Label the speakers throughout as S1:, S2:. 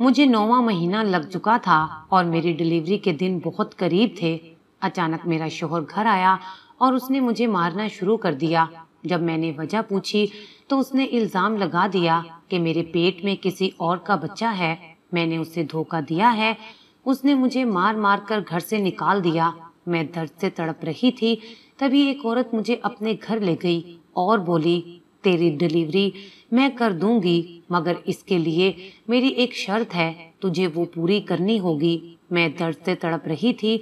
S1: मुझे नौवा महीना लग चुका था और मेरी डिलीवरी के दिन बहुत करीब थे अचानक मेरा शोहर घर आया और उसने मुझे मारना शुरू कर दिया जब मैंने वजह पूछी तो उसने इल्ज़ाम लगा दिया कि मेरे पेट में किसी और का बच्चा है मैंने उसे धोखा दिया है उसने मुझे मार मार कर घर से निकाल दिया मैं दर्द से तड़प रही थी तभी एक औरत मुझे अपने घर ले गई और बोली तेरी डिलीवरी मैं कर दूंगी मगर इसके लिए मेरी एक शर्त है तुझे वो पूरी करनी होगी मैं दर्द से तड़प रही थी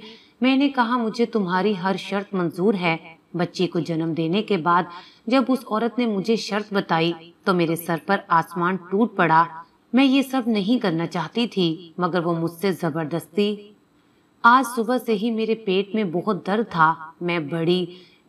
S1: मैंने कहा मुझे तुम्हारी हर शर्त मंजूर है बच्ची को जन्म देने के बाद जब उस औरत ने मुझे शर्त बताई तो मेरे सर पर आसमान टूट पड़ा मैं ये सब नहीं करना चाहती थी मगर वो मुझसे जबरदस्ती आज सुबह से ही मेरे पेट में बहुत दर्द था मैं बड़ी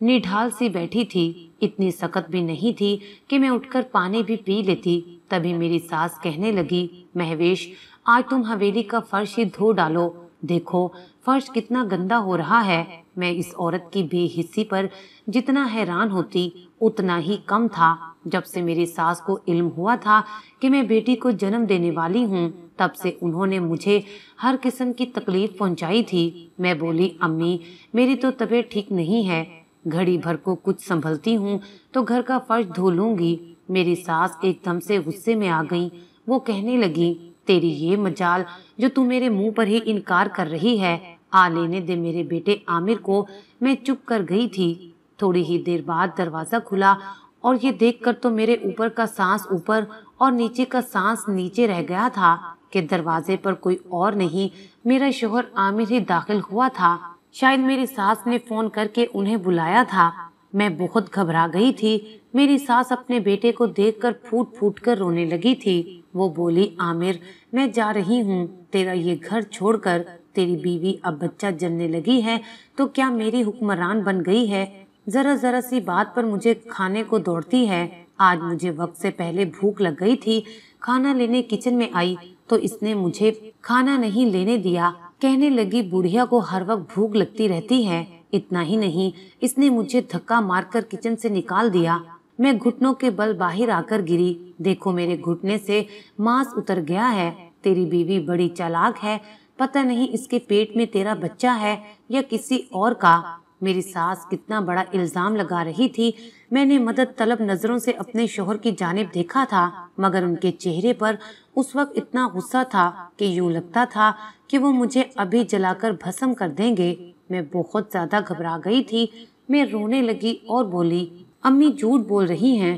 S1: निढाल सी बैठी थी इतनी सख्त भी नहीं थी कि मैं उठकर पानी भी पी लेती तभी मेरी सास कहने लगी महवेश आज तुम हवेली का फर्श ही धो डालो देखो फर्श कितना गंदा हो रहा है मैं इस औरत की बेहिस्सी पर जितना हैरान होती उतना ही कम था जब से मेरी सास को इल्म हुआ था कि मैं बेटी को जन्म देने वाली हूँ तब से उन्होंने मुझे हर किस्म की तकलीफ पहुँचाई थी मैं बोली अम्मी मेरी तो तबीयत ठीक नहीं है घड़ी भर को कुछ संभलती हूँ तो घर का फर्श धो लूंगी मेरी सास एकदम से गुस्से में आ गई वो कहने लगी तेरी ये मजाल जो तू मेरे मुंह पर ही इनकार कर रही है आ लेने दे मेरे बेटे आमिर को मैं चुप कर गई थी थोड़ी ही देर बाद दरवाज़ा खुला और ये देखकर तो मेरे ऊपर का सांस ऊपर और नीचे का सांस नीचे रह गया था कि दरवाजे पर कोई और नहीं मेरा शोहर आमिर ही दाखिल हुआ था शायद मेरी सास ने फोन करके उन्हें बुलाया था मैं बहुत घबरा गई थी मेरी सास अपने बेटे को देखकर फूट फूट कर रोने लगी थी वो बोली आमिर मैं जा रही हूँ तेरा ये घर छोड़कर तेरी बीवी अब बच्चा जन्ने लगी है तो क्या मेरी हुक्मरान बन गई है ज़रा ज़रा सी बात पर मुझे खाने को दौड़ती है आज मुझे वक्त से पहले भूख लग गई थी खाना लेने किचन में आई तो इसने मुझे खाना नहीं लेने दिया कहने लगी बुढ़िया को हर वक्त भूख लगती रहती है इतना ही नहीं इसने मुझे धक्का मारकर किचन से निकाल दिया मैं घुटनों के बल बाहर आकर गिरी देखो मेरे घुटने से मांस उतर गया है तेरी बीवी बड़ी चालाक है पता नहीं इसके पेट में तेरा बच्चा है या किसी और का मेरी सास कितना बड़ा इल्ज़ाम लगा रही थी मैंने मदद तलब नज़रों से अपने शोहर की जानब देखा था मगर उनके चेहरे पर उस वक्त इतना गुस्सा था कि यूं लगता था कि वो मुझे अभी जलाकर भस्म कर देंगे मैं बहुत ज़्यादा घबरा गई थी मैं रोने लगी और बोली अम्मी झूठ बोल रही हैं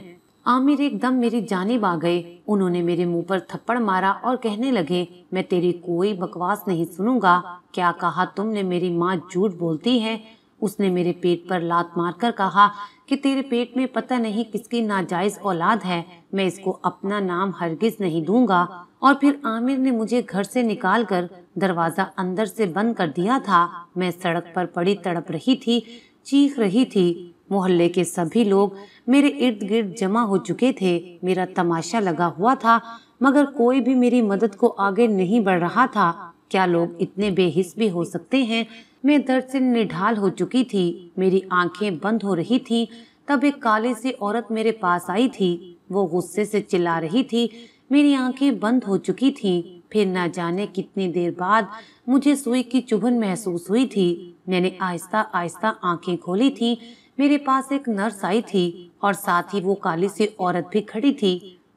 S1: आमिर एकदम मेरी जानब आ गए उन्होंने मेरे मुंह पर थप्पड़ मारा और कहने लगे मैं तेरी कोई बकवास नहीं सुनूंगा क्या कहा तुमने मेरी माँ झूठ बोलती है उसने मेरे पेट पर लात मारकर कहा कि तेरे पेट में पता नहीं किसकी नाजायज औलाद है मैं इसको अपना नाम हरगिज नहीं दूंगा और फिर आमिर ने मुझे घर से निकाल कर दरवाजा अंदर से बंद कर दिया था मैं सड़क पर पड़ी तड़प रही थी चीख रही थी मोहल्ले के सभी लोग मेरे इर्द गिर्द जमा हो चुके थे मेरा तमाशा लगा हुआ था मगर कोई भी मेरी मदद को आगे नहीं बढ़ रहा था क्या लोग इतने बेहिस भी हो सकते हैं मैं दर्द से निढाल हो चुकी थी मेरी आंखें बंद हो रही थी तब एक काले सी औरत मेरे पास आई थी वो गुस्से से चिल्ला रही थी मेरी आंखें बंद हो चुकी थी फिर न जाने कितनी देर बाद मुझे सुई की चुभन महसूस हुई थी मैंने आहिस्ता आहिस्ता आंखें खोली थी मेरे पास एक नर्स आई थी और साथ ही वो काली सी औरत भी खड़ी थी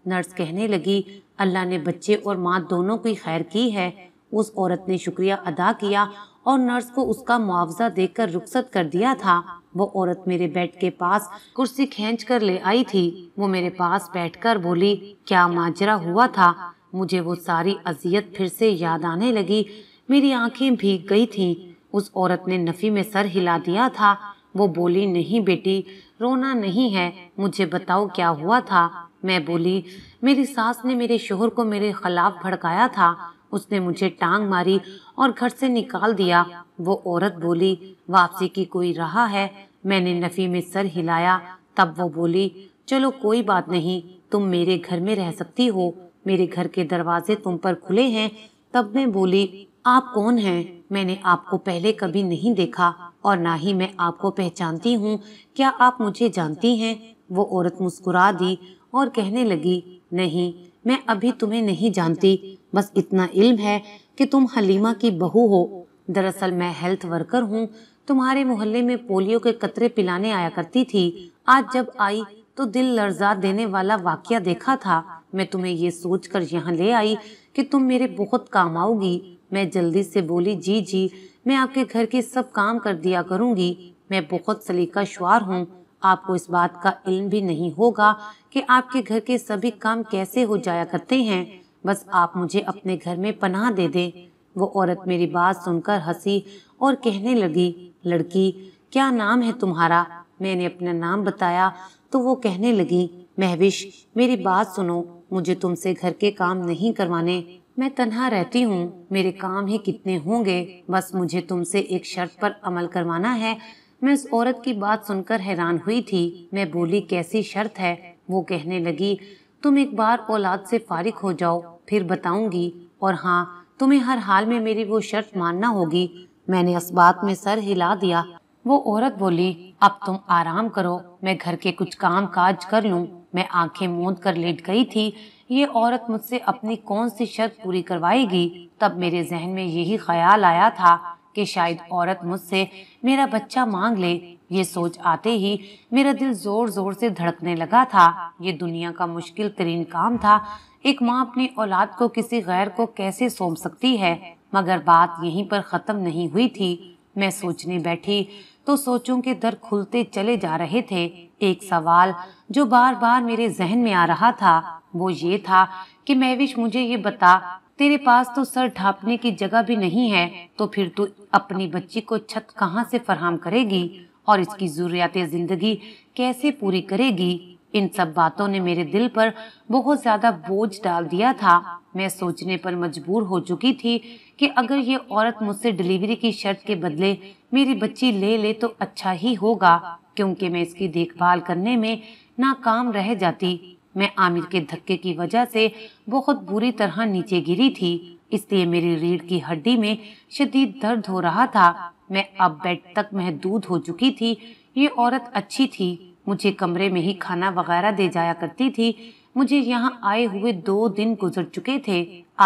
S1: नर्स कहने लगी अल्लाह ने बच्चे और माँ दोनों की खैर की है उस औरत ने शुक्रिया अदा किया और नर्स को उसका मुआवजा देकर रुखसत कर दिया था वो औरत मेरे बेड के पास कुर्सी खींच कर ले आई थी वो मेरे पास बैठकर बोली क्या माजरा हुआ था मुझे वो सारी अजियत फिर से याद आने लगी मेरी आंखें भीग गई थीं उस औरत ने नफ़ी में सर हिला दिया था वो बोली नहीं बेटी रोना नहीं है मुझे बताओ क्या हुआ था मैं बोली मेरी सास ने मेरे शोहर को मेरे खिलाफ भड़काया था उसने मुझे टांग मारी और घर से निकाल दिया वो औरत बोली वापसी की कोई रहा है मैंने नफ़ी में सर हिलाया तब वो बोली चलो कोई बात नहीं तुम मेरे घर में रह सकती हो मेरे घर के दरवाजे तुम पर खुले हैं तब मैं बोली आप कौन हैं मैंने आपको पहले कभी नहीं देखा और ना ही मैं आपको पहचानती हूँ क्या आप मुझे जानती हैं वो औरत मुस्कुरा दी और कहने लगी नहीं मैं अभी तुम्हें नहीं जानती बस इतना इल्म है कि तुम हलीमा की बहू हो दरअसल मैं हेल्थ वर्कर हूँ तुम्हारे मोहल्ले में पोलियो के कतरे पिलाने आया करती थी आज जब आई तो दिल लर्जा देने वाला वाक्य देखा था मैं तुम्हें ये सोच कर यहाँ ले आई कि तुम मेरे बहुत काम आओगी मैं जल्दी से बोली जी जी मैं आपके घर के सब काम कर दिया करूँगी मैं बहुत सलीका शुआर हूँ आपको इस बात का इल्म भी नहीं होगा कि आपके घर के सभी काम कैसे हो जाया करते हैं बस आप मुझे अपने घर में पनाह दे दें वो औरत मेरी बात सुनकर हंसी और कहने लगी लड़की क्या नाम है तुम्हारा मैंने अपना नाम बताया तो वो कहने लगी महविश मेरी बात सुनो मुझे तुमसे घर के काम नहीं करवाने मैं तनहा रहती हूँ मेरे काम ही कितने होंगे बस मुझे तुमसे एक शर्त पर अमल करवाना है मैं उस औरत की बात सुनकर हैरान हुई थी मैं बोली कैसी शर्त है वो कहने लगी तुम एक बार औलाद से फारिग हो जाओ फिर बताऊंगी और हाँ तुम्हें हर हाल में मेरी वो शर्त मानना होगी मैंने इस बात में सर हिला दिया वो औरत बोली अब तुम आराम करो मैं घर के कुछ काम काज कर लूँ मैं आंखें मूंद कर लेट गई थी ये औरत मुझसे अपनी कौन सी शर्त पूरी करवाएगी तब मेरे जहन में यही ख्याल आया था कि शायद औरत मुझसे मेरा बच्चा मांग ले ये सोच आते ही मेरा दिल जोर जोर से धड़कने लगा था ये दुनिया का मुश्किल तरीन काम था एक माँ अपनी औलाद को किसी गैर को कैसे सौंप सकती है मगर बात यहीं पर ख़त्म नहीं हुई थी मैं सोचने बैठी तो सोचों के दर खुलते चले जा रहे थे एक सवाल जो बार बार मेरे जहन में आ रहा था वो ये था कि मैविश मुझे ये बता तेरे पास तो सर ढापने की जगह भी नहीं है तो फिर तू अपनी बच्ची को छत कहाँ से फरहम करेगी और इसकी ज़रूरियात ज़िंदगी कैसे पूरी करेगी इन सब बातों ने मेरे दिल पर बहुत ज़्यादा बोझ डाल दिया था मैं सोचने पर मजबूर हो चुकी थी कि अगर ये औरत मुझसे डिलीवरी की शर्त के बदले मेरी बच्ची ले ले तो अच्छा ही होगा क्योंकि मैं इसकी देखभाल करने में नाकाम रह जाती मैं आमिर के धक्के की वजह से बहुत बुरी तरह नीचे गिरी थी इसलिए मेरी रीढ़ की हड्डी में शदीद दर्द हो रहा था मैं अब बेड तक महदूद हो चुकी थी ये औरत अच्छी थी मुझे कमरे में ही खाना वगैरह दे जाया करती थी मुझे यहाँ आए हुए दो दिन गुजर चुके थे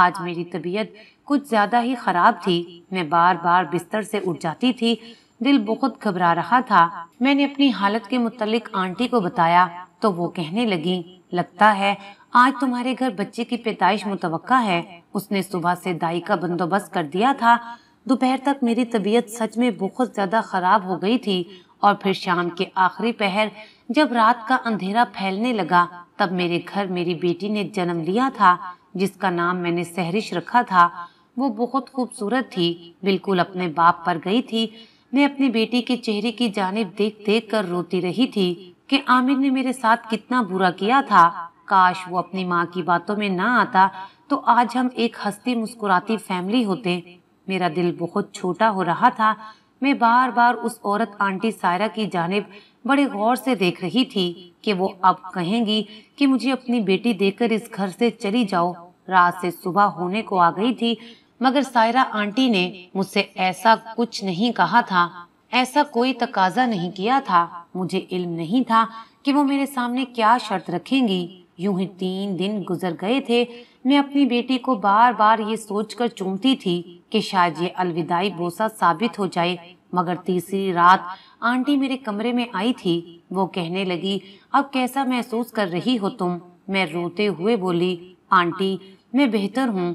S1: आज मेरी तबीयत कुछ ज़्यादा ही ख़राब थी मैं बार बार बिस्तर से उठ जाती थी दिल बहुत घबरा रहा था मैंने अपनी हालत के मुतालिक आंटी को बताया तो वो कहने लगी लगता है आज तुम्हारे घर बच्चे की पैदाइश मुतवक्का है उसने सुबह से दाई का बंदोबस्त कर दिया था दोपहर तक मेरी तबीयत सच में बहुत ज़्यादा ख़राब हो गई थी और फिर शाम के आखिरी पहर जब रात का अंधेरा फैलने लगा तब मेरे घर मेरी बेटी ने जन्म लिया था जिसका नाम मैंने सहरिश रखा था वो बहुत खूबसूरत थी बिल्कुल अपने बाप पर गई थी मैं अपनी बेटी के चेहरे की जानब देख देख कर रोती रही थी कि आमिर ने मेरे साथ कितना बुरा किया था काश वो अपनी माँ की बातों में ना आता तो आज हम एक हंसती मुस्कुराती फैमिली होते मेरा दिल बहुत छोटा हो रहा था मैं बार बार उस औरत आंटी सायरा की जानब बड़े गौर से देख रही थी कि वो अब कहेंगी कि मुझे अपनी बेटी देकर इस घर से चली जाओ रात से सुबह होने को आ गई थी मगर सायरा आंटी ने मुझसे ऐसा कुछ नहीं कहा था ऐसा कोई तकाजा नहीं किया था मुझे इल्म नहीं था कि वो मेरे सामने क्या शर्त रखेंगी यूं ही तीन दिन गुजर गए थे मैं अपनी बेटी को बार बार ये सोचकर चूमती थी कि शायद ये अलविदाई बोसा साबित हो जाए मगर तीसरी रात आंटी मेरे कमरे में आई थी वो कहने लगी अब कैसा महसूस कर रही हो तुम मैं रोते हुए बोली आंटी मैं बेहतर हूँ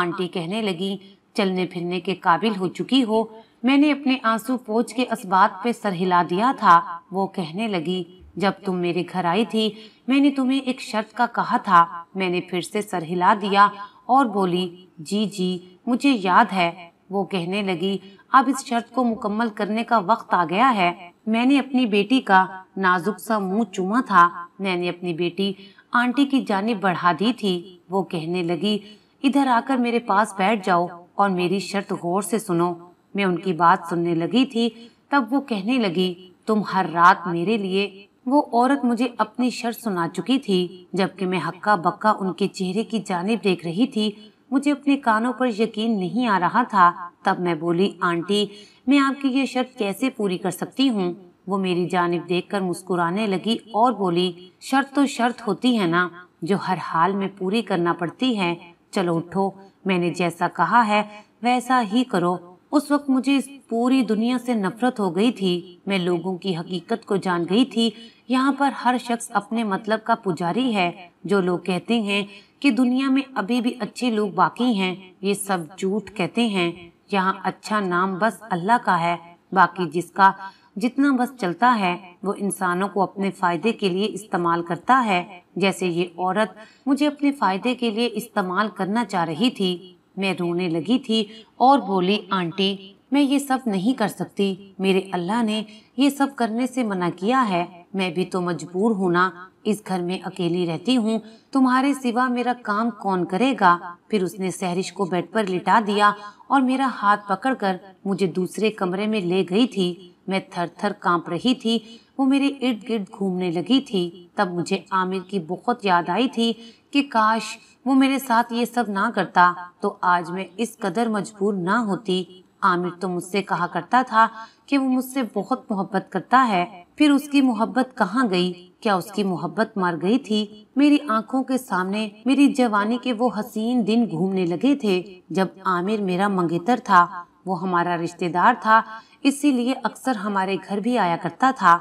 S1: आंटी कहने लगी चलने फिरने के काबिल हो चुकी हो मैंने अपने आंसू पोछ के इस बात पे सर हिला दिया था वो कहने लगी जब तुम मेरे घर आई थी मैंने तुम्हें एक शर्त का कहा था मैंने फिर से सर हिला दिया और बोली जी जी मुझे याद है वो कहने लगी अब इस शर्त को मुकम्मल करने का वक्त आ गया है मैंने अपनी बेटी का नाजुक सा मुंह चूमा था मैंने अपनी बेटी आंटी की जाने बढ़ा दी थी वो कहने लगी इधर आकर मेरे पास बैठ जाओ और मेरी शर्त गौर से सुनो मैं उनकी बात सुनने लगी थी तब वो कहने लगी तुम हर रात मेरे लिए वो औरत मुझे अपनी शर्त सुना चुकी थी जबकि मैं हक्का बक्का उनके चेहरे की जानब देख रही थी मुझे अपने कानों पर यकीन नहीं आ रहा था तब मैं बोली आंटी मैं आपकी ये शर्त कैसे पूरी कर सकती हूँ वो मेरी जानब देख कर मुस्कुराने लगी और बोली शर्त तो शर्त होती है ना जो हर हाल में पूरी करना पड़ती है चलो उठो मैंने जैसा कहा है वैसा ही करो उस वक्त मुझे इस पूरी दुनिया से नफरत हो गई थी मैं लोगों की हकीकत को जान गई थी यहाँ पर हर शख्स अपने मतलब का पुजारी है जो लोग कहते हैं कि दुनिया में अभी भी अच्छे लोग बाकी हैं ये सब झूठ कहते हैं यहाँ अच्छा नाम बस अल्लाह का है बाकी जिसका जितना बस चलता है वो इंसानों को अपने फायदे के लिए इस्तेमाल करता है जैसे ये औरत मुझे अपने फायदे के लिए इस्तेमाल करना चाह रही थी मैं रोने लगी थी और बोली आंटी मैं ये सब नहीं कर सकती मेरे अल्लाह ने ये सब करने से मना किया है मैं भी तो मजबूर हूँ ना इस घर में अकेली रहती हूँ तुम्हारे सिवा मेरा काम कौन करेगा फिर उसने सहरिश को बेड पर लिटा दिया और मेरा हाथ पकड़कर मुझे दूसरे कमरे में ले गई थी मैं थर थर काँप रही थी वो मेरे इर्द गिर्द घूमने लगी थी तब मुझे आमिर की बहुत याद आई थी कि काश वो मेरे साथ ये सब ना करता तो आज मैं इस कदर मजबूर ना होती आमिर तो मुझसे कहा करता था कि वो मुझसे बहुत मोहब्बत करता है फिर उसकी मोहब्बत कहाँ गई क्या उसकी मोहब्बत मर गई थी मेरी आंखों के सामने मेरी जवानी के वो हसीन दिन घूमने लगे थे जब आमिर मेरा मंगेतर था वो हमारा रिश्तेदार था इसीलिए अक्सर हमारे घर भी आया करता था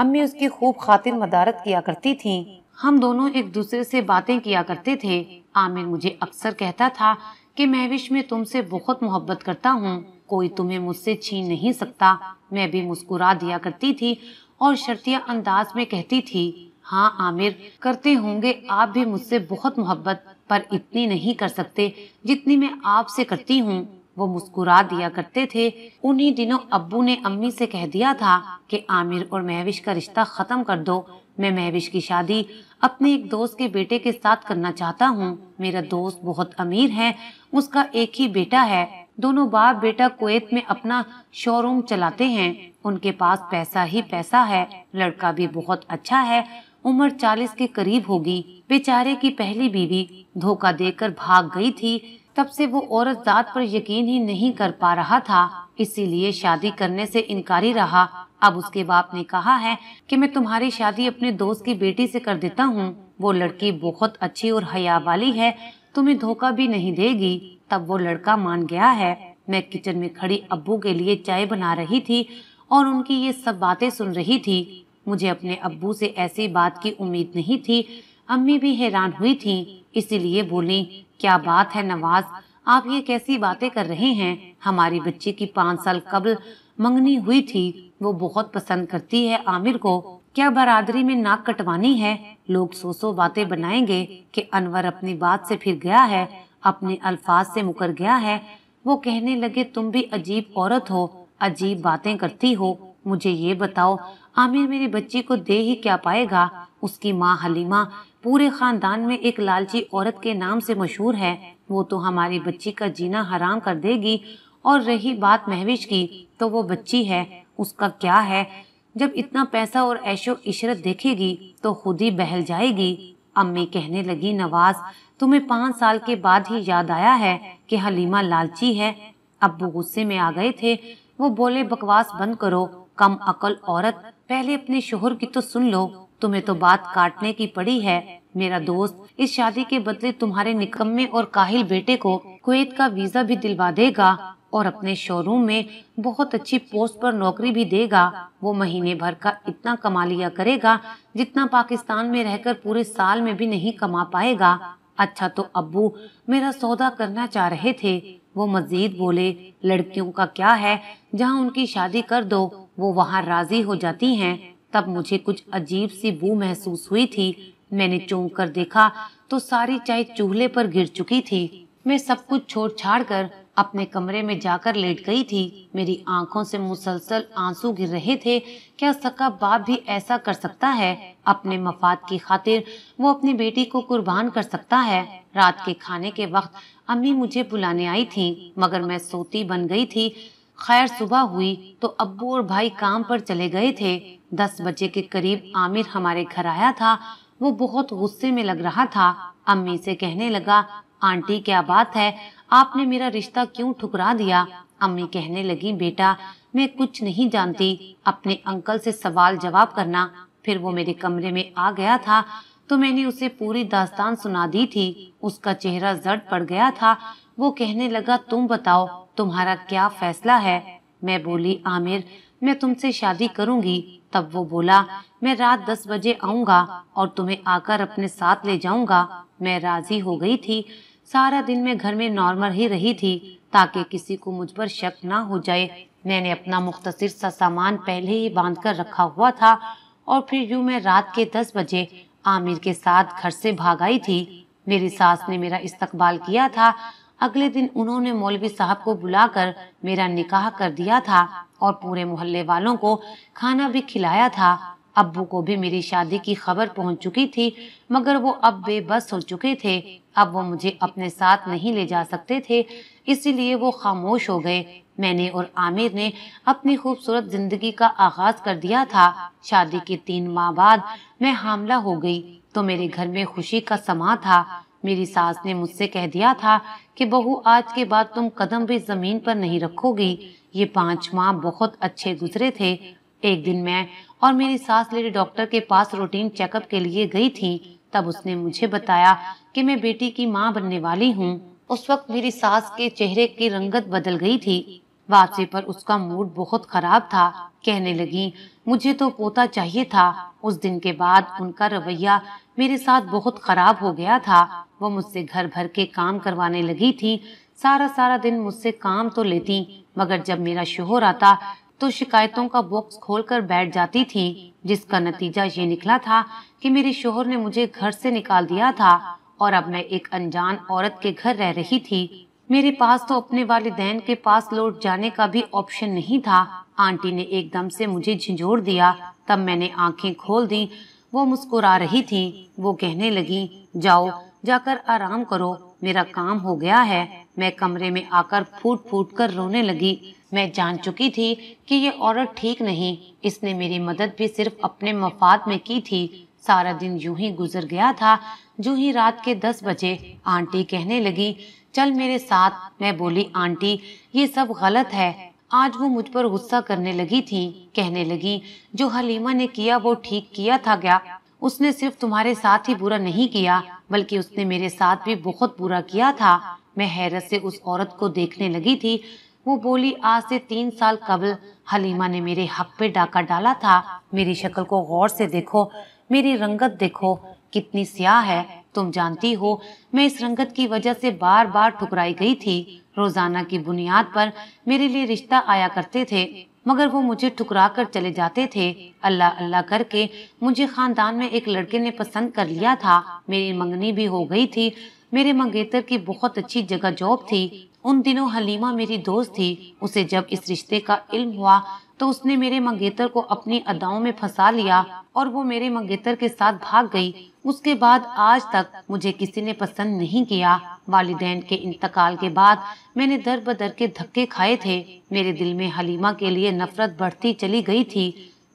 S1: अम्मी उसकी खूब खातिर मदारत किया करती थी हम दोनों एक दूसरे से बातें किया करते थे आमिर मुझे अक्सर कहता था कि महविश में तुमसे बहुत मोहब्बत करता हूँ कोई तुम्हें मुझसे छीन नहीं सकता मैं भी मुस्कुरा दिया करती थी और शर्तिया अंदाज में कहती थी हाँ आमिर करते होंगे आप भी मुझसे बहुत मोहब्बत पर इतनी नहीं कर सकते जितनी मैं आपसे करती हूँ वो मुस्कुरा दिया करते थे उन्हीं दिनों अब्बू ने अम्मी से कह दिया था कि आमिर और महविश का रिश्ता ख़त्म कर दो मैं महविश की शादी अपने एक दोस्त के बेटे के साथ करना चाहता हूँ मेरा दोस्त बहुत अमीर है उसका एक ही बेटा है दोनों बाप बेटा कुवैत में अपना शोरूम चलाते हैं उनके पास पैसा ही पैसा है लड़का भी बहुत अच्छा है उम्र चालीस के करीब होगी बेचारे की पहली बीवी धोखा देकर भाग गई थी तब से वो औरत जात पर यकीन ही नहीं कर पा रहा था इसीलिए शादी करने से इनकारी रहा अब उसके बाप ने कहा है कि मैं तुम्हारी शादी अपने दोस्त की बेटी से कर देता हूँ वो लड़की बहुत अच्छी और हया वाली है तुम्हें धोखा भी नहीं देगी तब वो लड़का मान गया है मैं किचन में खड़ी अब्बू के लिए चाय बना रही थी और उनकी ये सब बातें सुन रही थी मुझे अपने अब्बू से ऐसी बात की उम्मीद नहीं थी अम्मी भी हैरान हुई थी इसीलिए बोली क्या बात है नवाज आप ये कैसी बातें कर रहे हैं हमारी बच्ची की पाँच साल कबल मंगनी हुई थी वो बहुत पसंद करती है आमिर को क्या बरादरी में नाक कटवानी है लोग सो सो बातें बनाएंगे कि अनवर अपनी बात से फिर गया है अपने अल्फाज से मुकर गया है वो कहने लगे तुम भी अजीब औरत हो अजीब बातें करती हो मुझे ये बताओ आमिर मेरी बच्ची को दे ही क्या पाएगा उसकी माँ हलीमा पूरे खानदान में एक लालची औरत के नाम से मशहूर है वो तो हमारी बच्ची का जीना हराम कर देगी और रही बात महविश की तो वो बच्ची है उसका क्या है जब इतना पैसा और ऐशो इशरत देखेगी तो खुद ही बहल जाएगी अम्मी कहने लगी नवाज तुम्हें पाँच साल के बाद ही याद आया है कि हलीमा लालची है अब्बू गुस्से में आ गए थे वो बोले बकवास बंद करो कम अकल औरत पहले अपने शोहर की तो सुन लो तुम्हें तो बात काटने की पड़ी है मेरा दोस्त इस शादी के बदले तुम्हारे निकम्मे और काहिल बेटे को कुवैत का वीजा भी दिलवा देगा और अपने शोरूम में बहुत अच्छी पोस्ट पर नौकरी भी देगा वो महीने भर का इतना कमा लिया करेगा जितना पाकिस्तान में रहकर पूरे साल में भी नहीं कमा पाएगा अच्छा तो अब्बू मेरा सौदा करना चाह रहे थे वो मजीद बोले लड़कियों का क्या है जहाँ उनकी शादी कर दो वो वहाँ राजी हो जाती हैं तब मुझे कुछ अजीब सी बू महसूस हुई थी मैंने चौंक कर देखा तो सारी चाय चूल्हे पर गिर चुकी थी मैं सब कुछ छोड़ छाड़ कर अपने कमरे में जाकर लेट गई थी मेरी आंखों से मुसलसल आंसू गिर रहे थे क्या सका बाप भी ऐसा कर सकता है अपने मफाद की खातिर वो अपनी बेटी को कुर्बान कर सकता है रात के खाने के वक्त अम्मी मुझे बुलाने आई थी मगर मैं सोती बन गई थी खैर सुबह हुई तो अब्बू और भाई काम पर चले गए थे दस बजे के करीब आमिर हमारे घर आया था वो बहुत गुस्से में लग रहा था अम्मी से कहने लगा आंटी क्या बात है आपने मेरा रिश्ता क्यों ठुकरा दिया अम्मी कहने लगी बेटा मैं कुछ नहीं जानती अपने अंकल से सवाल जवाब करना फिर वो मेरे कमरे में आ गया था तो मैंने उसे पूरी दास्तान सुना दी थी उसका चेहरा जड़ पड़ गया था वो कहने लगा तुम बताओ तुम्हारा क्या फैसला है मैं बोली आमिर मैं तुमसे शादी करूंगी तब वो बोला मैं रात दस बजे आऊंगा और तुम्हें आकर अपने साथ ले जाऊंगा मैं राजी हो गई थी सारा दिन मैं घर में नॉर्मल ही रही थी ताकि किसी को मुझ पर शक ना हो जाए मैंने अपना मुख्तसर सा सामान पहले ही बांध कर रखा हुआ था और फिर यूं मैं रात के दस बजे आमिर के साथ घर से भाग आई थी मेरी सास ने मेरा इस्तकबाल किया था अगले दिन उन्होंने मौलवी साहब को बुलाकर मेरा निकाह कर दिया था और पूरे मोहल्ले वालों को खाना भी खिलाया था अबू को भी मेरी शादी की खबर पहुंच चुकी थी मगर वो अब बेबस हो चुके थे अब वो मुझे अपने साथ नहीं ले जा सकते थे इसीलिए वो खामोश हो गए मैंने और आमिर ने अपनी खूबसूरत जिंदगी का आगाज कर दिया था शादी के तीन माह बाद मैं हामला हो गई तो मेरे घर में खुशी का समा था मेरी सास ने मुझसे कह दिया था कि बहू आज के बाद तुम कदम भी जमीन पर नहीं रखोगी ये पांच माह बहुत अच्छे गुजरे थे एक दिन मैं और मेरी सास लेडी डॉक्टर के पास रूटीन चेकअप के लिए गई थी तब उसने मुझे बताया कि मैं बेटी की माँ बनने वाली हूँ उस वक्त मेरी सास के चेहरे की रंगत बदल गई थी वापसी पर उसका मूड बहुत खराब था कहने लगी मुझे तो पोता चाहिए था उस दिन के बाद उनका रवैया मेरे साथ बहुत खराब हो गया था वो मुझसे घर भर के काम करवाने लगी थी सारा सारा दिन मुझसे काम तो लेती मगर जब मेरा शोहर आता तो शिकायतों का बॉक्स खोलकर बैठ जाती थी जिसका नतीजा ये निकला था कि मेरे शोहर ने मुझे घर से निकाल दिया था और अब मैं एक अनजान औरत के घर रह रही थी मेरे पास तो अपने वालदेन के पास लौट जाने का भी ऑप्शन नहीं था आंटी ने एकदम से मुझे झिझोर दिया तब मैंने आंखें खोल दी वो मुस्कुरा रही थी वो कहने लगी जाओ जाकर आराम करो मेरा काम हो गया है मैं कमरे में आकर फूट फूट कर रोने लगी मैं जान चुकी थी कि ये औरत ठीक नहीं इसने मेरी मदद भी सिर्फ अपने मफाद में की थी सारा दिन यूं ही गुजर गया था जो ही रात के दस बजे आंटी कहने लगी चल मेरे साथ मैं बोली आंटी ये सब गलत है आज वो मुझ पर गुस्सा करने लगी थी कहने लगी जो हलीमा ने किया वो ठीक किया था क्या उसने सिर्फ तुम्हारे साथ ही बुरा नहीं किया बल्कि उसने मेरे साथ भी बहुत बुरा किया था मैं हैरत से उस औरत को देखने लगी थी वो बोली आज से तीन साल कबल हलीमा ने मेरे हक पे डाका डाला था मेरी शक्ल को गौर से देखो मेरी रंगत देखो कितनी स्याह है तुम जानती हो मैं इस रंगत की वजह से बार बार ठुकराई गई थी रोजाना की बुनियाद पर मेरे लिए रिश्ता आया करते थे मगर वो मुझे ठुकरा कर चले जाते थे अल्लाह अल्लाह करके मुझे खानदान में एक लड़के ने पसंद कर लिया था मेरी मंगनी भी हो गई थी मेरे मंगेतर की बहुत अच्छी जगह जॉब थी उन दिनों हलीमा मेरी दोस्त थी उसे जब इस रिश्ते का इल्म हुआ तो उसने मेरे मंगेतर को अपनी अदाओं में फंसा लिया और वो मेरे मंगेतर के साथ भाग गई उसके बाद आज तक मुझे किसी ने पसंद नहीं किया वालिदैन के इंतकाल के बाद मैंने दर बदर के धक्के खाए थे मेरे दिल में हलीमा के लिए नफरत बढ़ती चली गई थी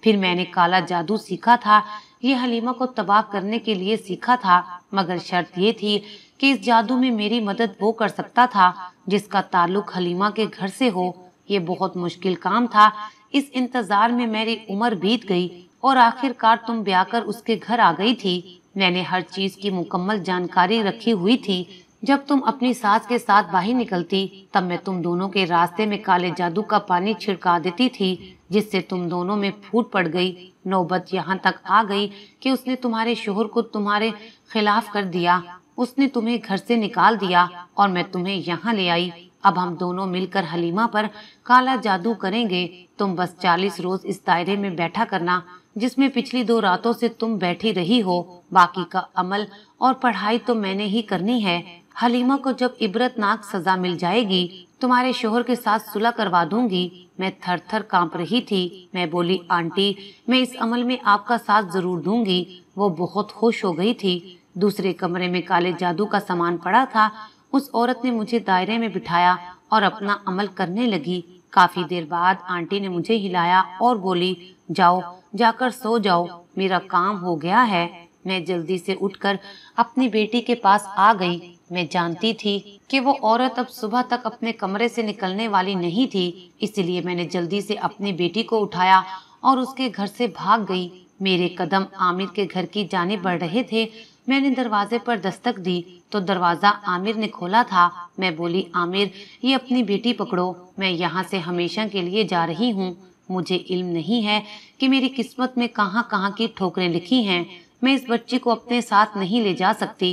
S1: फिर मैंने काला जादू सीखा था ये हलीमा को तबाह करने के लिए सीखा था मगर शर्त ये थी कि इस जादू में मेरी मदद वो कर सकता था जिसका ताल्लुक हलीमा के घर से हो ये बहुत मुश्किल काम था इस इंतजार में मेरी उम्र बीत गई और आखिरकार तुम ब्याकर उसके घर आ गई थी मैंने हर चीज की मुकम्मल जानकारी रखी हुई थी जब तुम अपनी सास के साथ बाहर निकलती तब मैं तुम दोनों के रास्ते में काले जादू का पानी छिड़का देती थी जिससे तुम दोनों में फूट पड़ गई नौबत यहाँ तक आ गई कि उसने तुम्हारे शोहर को तुम्हारे खिलाफ कर दिया उसने तुम्हें घर से निकाल दिया और मैं तुम्हें यहाँ ले आई अब हम दोनों मिलकर हलीमा पर काला जादू करेंगे तुम बस चालीस रोज इस दायरे में बैठा करना जिसमें पिछली दो रातों से तुम बैठी रही हो बाकी का अमल और पढ़ाई तो मैंने ही करनी है हलीमा को जब इबरतनाक सजा मिल जाएगी तुम्हारे शोहर के साथ सुलह करवा दूंगी मैं थर थर कांप रही थी मैं बोली आंटी मैं इस अमल में आपका साथ जरूर दूंगी वो बहुत खुश हो गई थी दूसरे कमरे में काले जादू का सामान पड़ा था उस औरत ने मुझे दायरे में बिठाया और अपना अमल करने लगी काफी देर बाद आंटी ने मुझे हिलाया और बोली जाओ जाकर सो जाओ मेरा काम हो गया है मैं जल्दी से उठकर अपनी बेटी के पास आ गई मैं जानती थी कि वो औरत अब सुबह तक अपने कमरे से निकलने वाली नहीं थी इसलिए मैंने जल्दी से अपनी बेटी को उठाया और उसके घर से भाग गई मेरे कदम आमिर के घर की जाने बढ़ रहे थे मैंने दरवाजे पर दस्तक दी तो दरवाज़ा आमिर ने खोला था मैं बोली आमिर ये अपनी बेटी पकड़ो मैं यहाँ से हमेशा के लिए जा रही हूँ मुझे इल्म नहीं है कि मेरी किस्मत में कहाँ कहाँ की ठोकरें लिखी हैं मैं इस बच्ची को अपने साथ नहीं ले जा सकती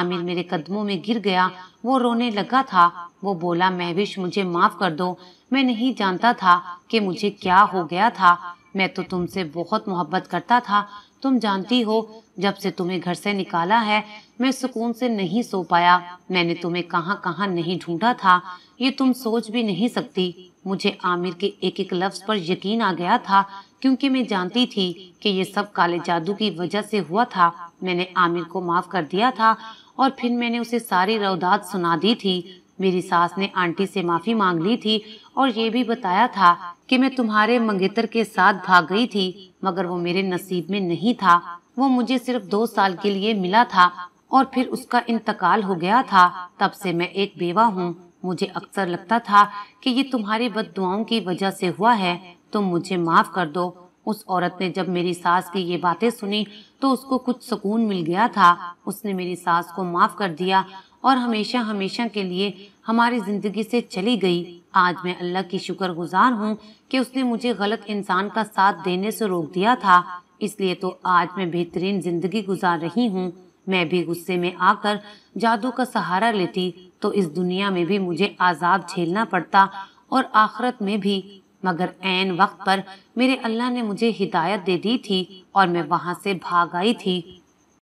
S1: आमिर मेरे कदमों में गिर गया वो रोने लगा था वो बोला महविश मुझे माफ़ कर दो मैं नहीं जानता था कि मुझे क्या हो गया था मैं तो तुमसे बहुत मोहब्बत करता था तुम जानती हो जब से तुम्हें घर से निकाला है मैं सुकून से नहीं सो पाया मैंने तुम्हें कहाँ कहाँ नहीं ढूंढा था ये तुम सोच भी नहीं सकती मुझे आमिर के एक एक लफ्ज पर यकीन आ गया था क्योंकि मैं जानती थी कि ये सब काले जादू की वजह से हुआ था मैंने आमिर को माफ कर दिया था और फिर मैंने उसे सारी रौदात सुना दी थी मेरी सास ने आंटी से माफी मांग ली थी और ये भी बताया था कि मैं तुम्हारे मंगेतर के साथ भाग गई थी मगर वो मेरे नसीब में नहीं था वो मुझे सिर्फ दो साल के लिए मिला था और फिर उसका इंतकाल हो गया था तब से मैं एक बेवा हूँ मुझे अक्सर लगता था कि ये तुम्हारी दुआओं की वजह से हुआ है तुम मुझे माफ कर दो उस औरत ने जब मेरी सास की ये बातें सुनी तो उसको कुछ सुकून मिल गया था उसने मेरी सास को माफ कर दिया और हमेशा हमेशा के लिए हमारी ज़िंदगी से चली गई आज मैं अल्लाह की शुक्र गुजार हूँ कि उसने मुझे गलत इंसान का साथ देने से रोक दिया था इसलिए तो आज मैं बेहतरीन ज़िंदगी गुजार रही हूँ मैं भी गुस्से में आकर जादू का सहारा लेती तो इस दुनिया में भी मुझे आज़ाब झेलना पड़ता और आखरत में भी मगर ऐन वक्त पर मेरे अल्लाह ने मुझे हिदायत दे दी थी और मैं वहाँ से भाग आई थी